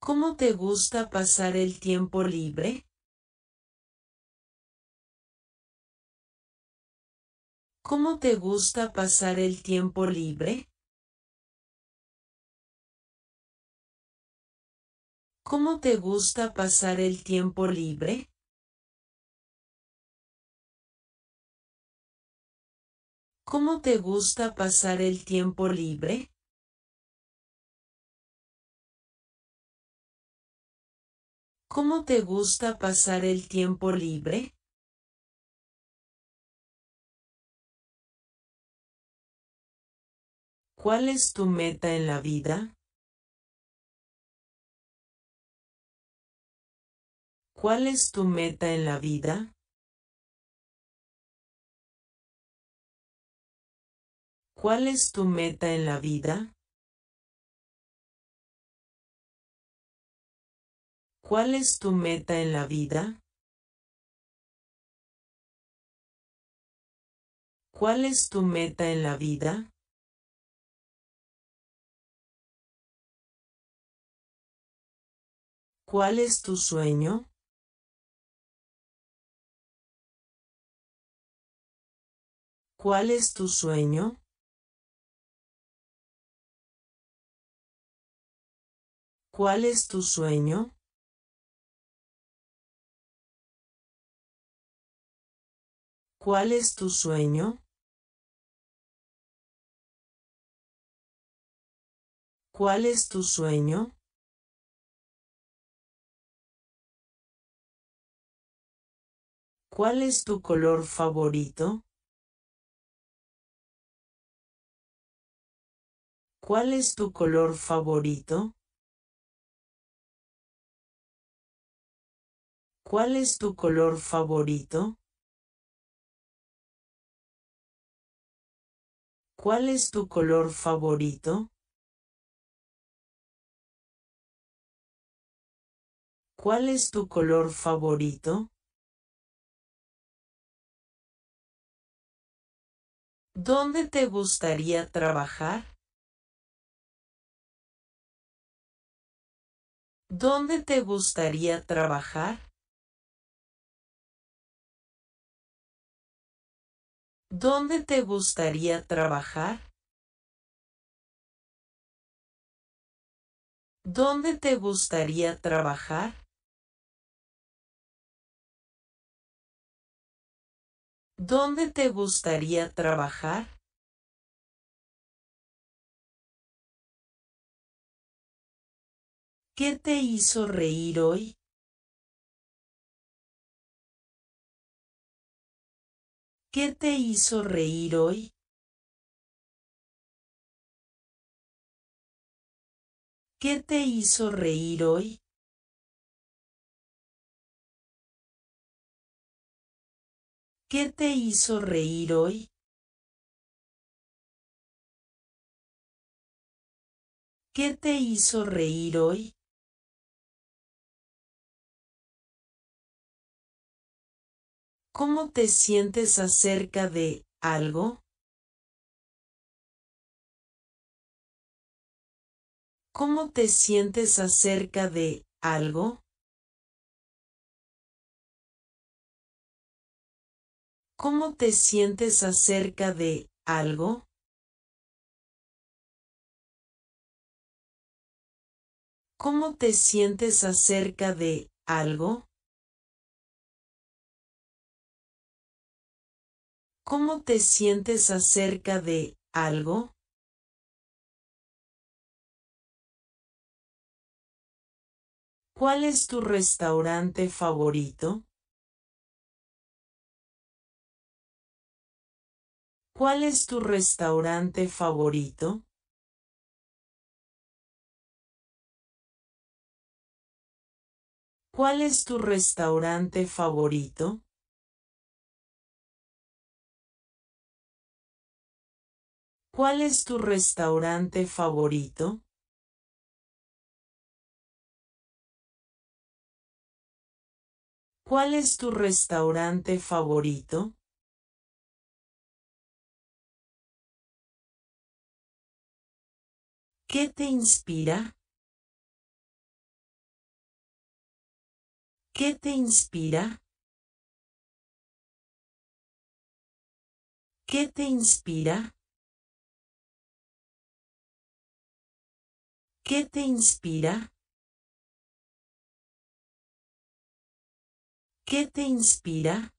¿Cómo te gusta pasar el tiempo libre? ¿Cómo te gusta pasar el tiempo libre? ¿Cómo te gusta pasar el tiempo libre? ¿Cómo te gusta pasar el tiempo libre? ¿Cómo te gusta pasar el tiempo libre? ¿Cuál es tu meta en la vida? ¿Cuál es tu meta en la vida? ¿Cuál es tu meta en la vida? ¿Cuál es tu meta en la vida? ¿Cuál es tu meta en la vida? ¿Cuál es tu sueño? ¿Cuál es tu sueño? ¿Cuál es tu sueño? ¿Cuál es tu sueño? ¿Cuál es tu sueño? ¿Cuál es tu color favorito? ¿Cuál es tu color favorito? ¿Cuál es tu color favorito? ¿Cuál es tu color favorito? ¿Cuál es tu color favorito? ¿Dónde te gustaría trabajar? ¿Dónde te gustaría trabajar? ¿Dónde te gustaría trabajar? ¿Dónde te gustaría trabajar? ¿Dónde te gustaría trabajar? ¿Qué te hizo reír hoy? ¿Qué te hizo reír hoy? ¿Qué te hizo reír hoy? ¿Qué te hizo reír hoy? ¿Qué te hizo reír hoy? ¿Cómo te sientes acerca de algo? ¿Cómo te sientes acerca de algo? ¿Cómo te sientes acerca de algo? ¿Cómo te sientes acerca de algo? ¿Cómo te sientes acerca de algo? ¿Cuál es tu restaurante favorito? ¿Cuál es tu restaurante favorito? ¿Cuál es tu restaurante favorito? ¿Cuál es tu restaurante favorito? ¿Cuál es tu restaurante favorito? ¿Qué te inspira? ¿Qué te inspira? ¿Qué te inspira? ¿Qué te inspira? ¿Qué te inspira?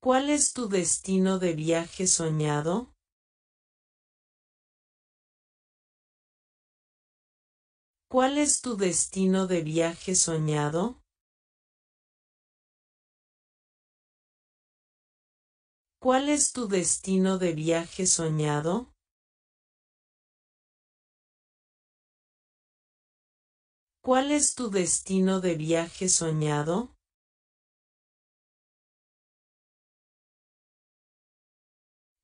¿Cuál es tu destino de viaje soñado? ¿Cuál es tu destino de viaje soñado? ¿Cuál es tu destino de viaje soñado? ¿Cuál es tu destino de viaje soñado?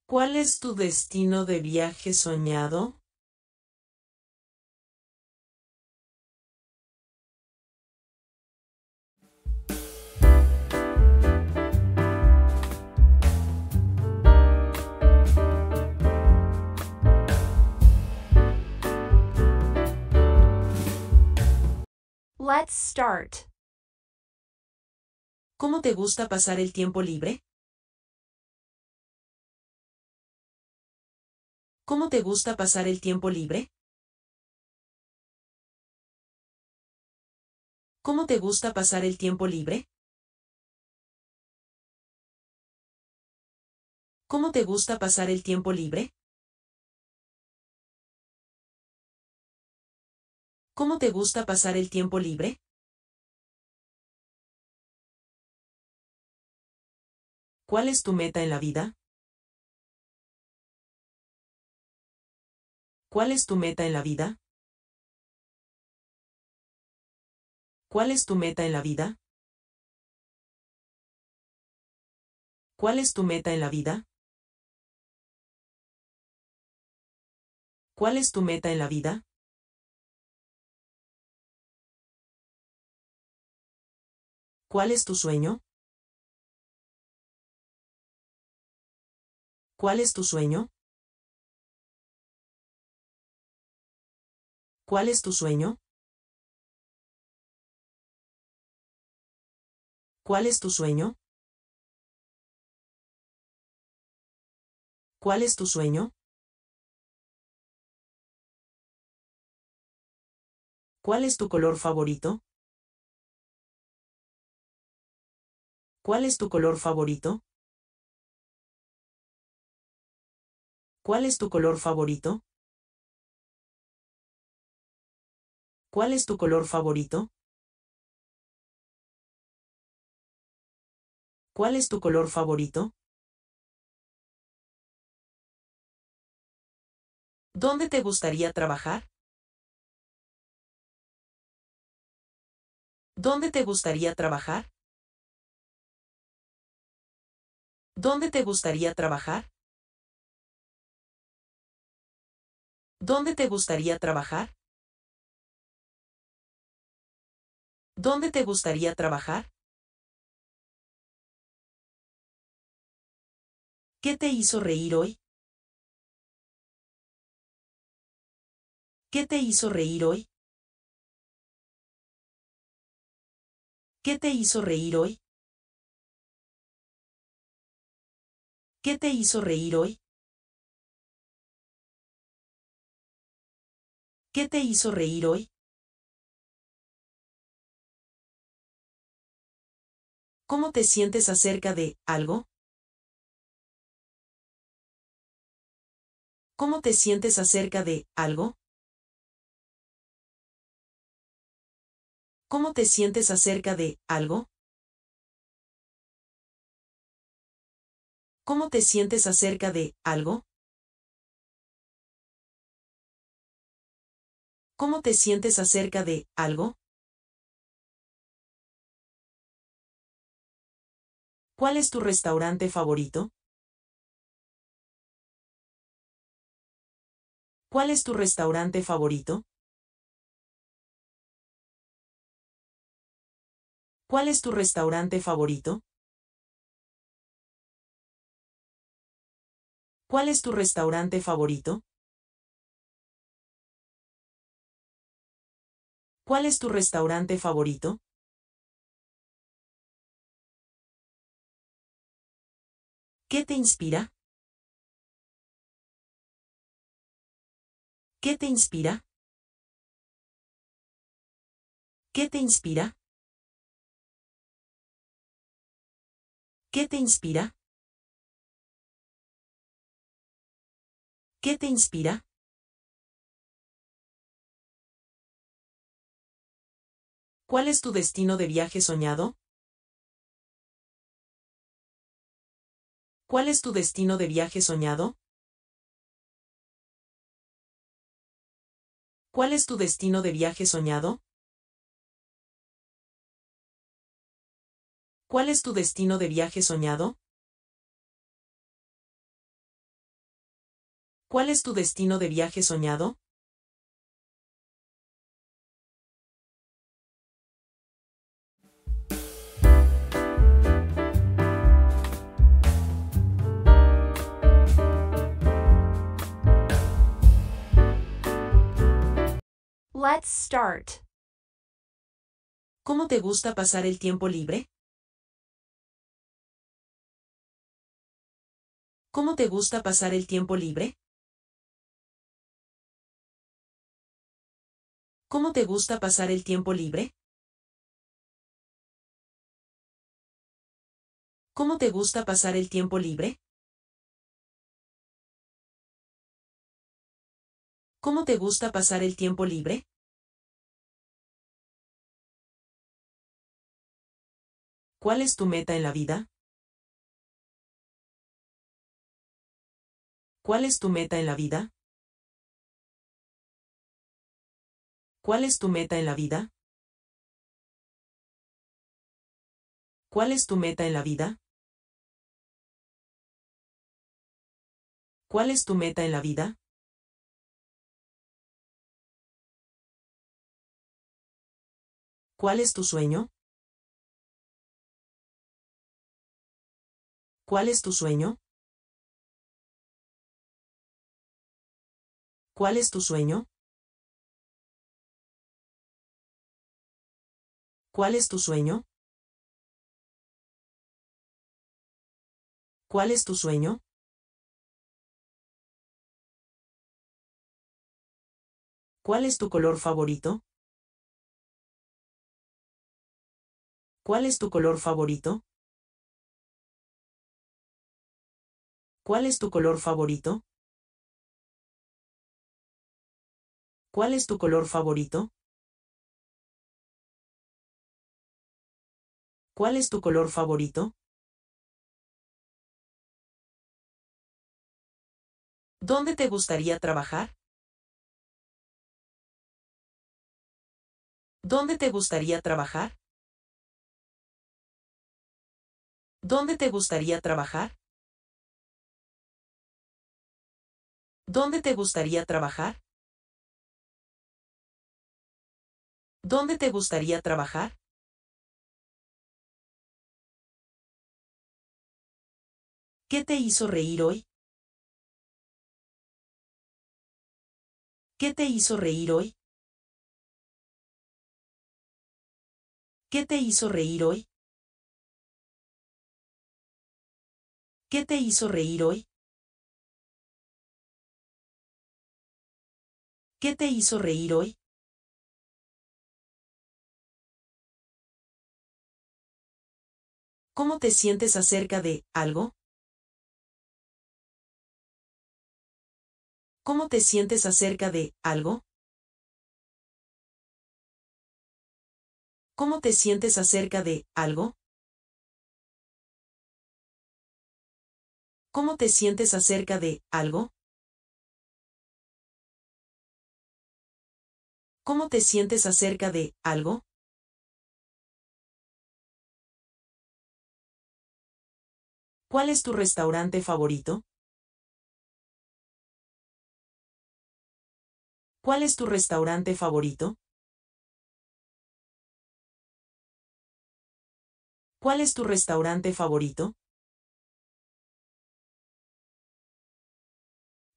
¿Cuál es tu destino de viaje soñado? ¿Cómo te gusta pasar el tiempo libre? ¿Cómo te gusta pasar el tiempo libre? ¿Cómo te gusta pasar el tiempo libre? ¿Cómo te gusta pasar el tiempo libre? ¿Cómo te gusta pasar el tiempo libre? ¿Cuál es tu meta en la vida? ¿Cuál es tu meta en la vida? ¿Cuál es tu meta en la vida? ¿Cuál es tu meta en la vida? ¿Cuál es tu meta en la vida? ¿Cuál es tu sueño? ¿Cuál es tu sueño? ¿Cuál es tu sueño? ¿Cuál es tu sueño? ¿Cuál es tu sueño? ¿Cuál es tu color favorito? ¿Cuál es tu color favorito? ¿Cuál es tu color favorito? ¿Cuál es tu color favorito? ¿Cuál es tu color favorito? ¿Dónde te gustaría trabajar? ¿Dónde te gustaría trabajar? ¿Dónde te gustaría trabajar? ¿Dónde te gustaría trabajar? ¿Dónde te gustaría trabajar? ¿Qué te hizo reír hoy? ¿Qué te hizo reír hoy? ¿Qué te hizo reír hoy? ¿Qué te hizo reír hoy? ¿Qué te hizo reír hoy? ¿Cómo te sientes acerca de algo? ¿Cómo te sientes acerca de algo? ¿Cómo te sientes acerca de algo? ¿Cómo te sientes acerca de algo? ¿Cómo te sientes acerca de algo? ¿Cuál es tu restaurante favorito? ¿Cuál es tu restaurante favorito? ¿Cuál es tu restaurante favorito? ¿Cuál es tu restaurante favorito? ¿Cuál es tu restaurante favorito? ¿Qué te inspira? ¿Qué te inspira? ¿Qué te inspira? ¿Qué te inspira? ¿Qué te inspira? ¿Cuál es tu destino de viaje soñado? ¿Cuál es tu destino de viaje soñado? ¿Cuál es tu destino de viaje soñado? ¿Cuál es tu destino de viaje soñado? ¿Cuál es tu destino de viaje soñado? Let's start. ¿Cómo te gusta pasar el tiempo libre? ¿Cómo te gusta pasar el tiempo libre? ¿Cómo te gusta pasar el tiempo libre? ¿Cómo te gusta pasar el tiempo libre? ¿Cómo te gusta pasar el tiempo libre? ¿Cuál es tu meta en la vida? ¿Cuál es tu meta en la vida? ¿Cuál es tu meta en la vida? ¿Cuál es tu meta en la vida? ¿Cuál es tu meta en la vida? ¿Cuál es tu sueño? ¿Cuál es tu sueño? ¿Cuál es tu sueño? ¿Cuál es tu sueño? ¿Cuál es tu sueño? ¿Cuál es tu color favorito? ¿Cuál es tu color favorito? ¿Cuál es tu color favorito? ¿Cuál es tu color favorito? ¿Cuál es tu color favorito? ¿Dónde te gustaría trabajar? ¿Dónde te gustaría trabajar? ¿Dónde te gustaría trabajar? ¿Dónde te gustaría trabajar? ¿Dónde te gustaría trabajar? ¿Qué te hizo reír hoy? ¿Qué te hizo reír hoy? ¿Qué te hizo reír hoy? ¿Qué te hizo reír hoy? ¿Qué te hizo reír hoy? ¿Cómo te sientes acerca de algo? ¿Cómo te sientes acerca de algo? ¿Cómo te sientes acerca de algo? ¿Cómo te sientes acerca de algo? ¿Cómo te sientes acerca de algo? ¿Cuál es tu restaurante favorito? ¿Cuál es tu restaurante favorito? ¿Cuál es tu restaurante favorito?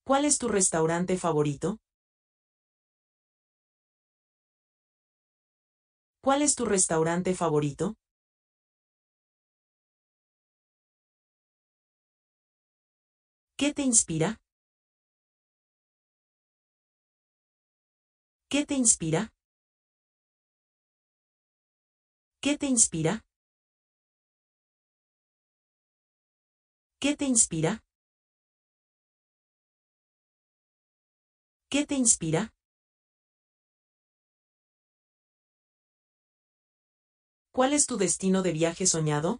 ¿Cuál es tu restaurante favorito? ¿Cuál es tu restaurante favorito? ¿Qué te inspira? ¿Qué te inspira? ¿Qué te inspira? ¿Qué te inspira? ¿Qué te inspira? ¿Cuál es tu destino de viaje soñado?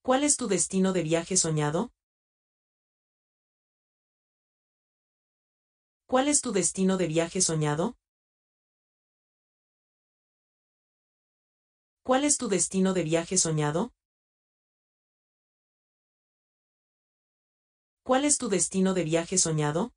¿Cuál es tu destino de viaje soñado? ¿Cuál es tu destino de viaje soñado? ¿Cuál es tu destino de viaje soñado? ¿Cuál es tu destino de viaje soñado?